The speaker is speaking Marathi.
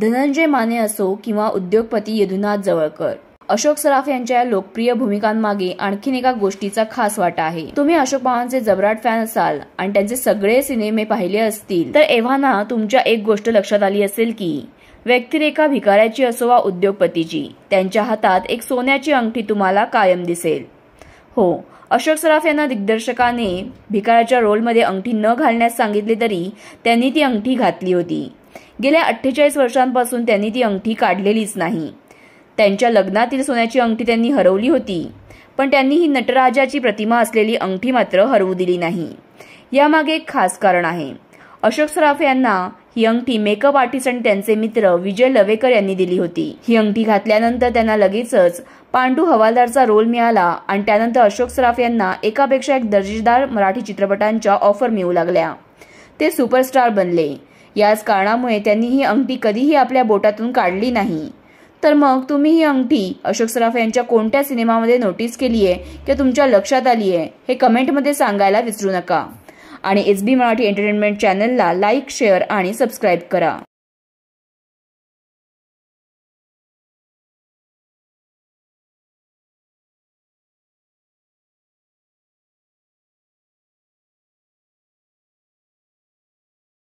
धनंजय माने असो किंवा उद्योगपती यदुनाथ जवळकर अशोक सराफ यांच्या लोकप्रिय भूमिकांमागे आणखीन एका गोष्टीचा खास वाटा आहे तुम्ही अशोक पवारांचे जबराट फॅन असाल आणि त्यांचे सगळे सिनेमे पाहिले असतील तर एव्हाना तुमच्या एक गोष्ट लक्षात आली असेल की व्यक्तिरेखा भिकाऱ्याची असो वा उद्योगपतीची त्यांच्या हातात एक सोन्याची अंगठी तुम्हाला कायम दिसेल हो अशोक सराफ यांना दिग्दर्शकाने भिकाऱ्याच्या रोलमध्ये अंगठी न घालण्यास सांगितले तरी त्यांनी ती अंगठी घातली होती गेल्या अठ्ठेचाळीस वर्षांपासून त्यांनी ती अंगठी काढलेलीच नाही त्यांच्या लग्नातील सोन्याची अंगठी त्यांनी हरवली होती पण त्यांनी ही नटराजाची प्रतिमा असलेली अंगठी मात्र हरवू दिली नाही यामागे एक खास कारण आहे अशोक सराफ यांना ही अंगठी मेकअप आर्टिस्ट आणि त्यांचे मित्र विजय लवेकर यांनी दिली होती ही अंगठी घातल्यानंतर त्यांना लगेचच पांडू हवालदारचा रोल मिळाला आणि त्यानंतर अशोक सराफ यांना एकापेक्षा एक दर्जेदार मराठी चित्रपटांच्या ऑफर मिळू लागल्या ते सुपरस्टार बनले याच कारणामुळे त्यांनी ही अंगठी कधीही आपल्या बोटातून काढली नाही तर मग तुम्ही ही अंगठी अशोक सराफ यांच्या कोणत्या सिनेमामध्ये नोटीस केली आहे किंवा तुमच्या लक्षात आली आहे हे कमेंटमध्ये सांगायला विसरू नका आणि एस बी मराठी एंटरटेनमेंट चॅनलला लाईक शेअर आणि सबस्क्राईब करा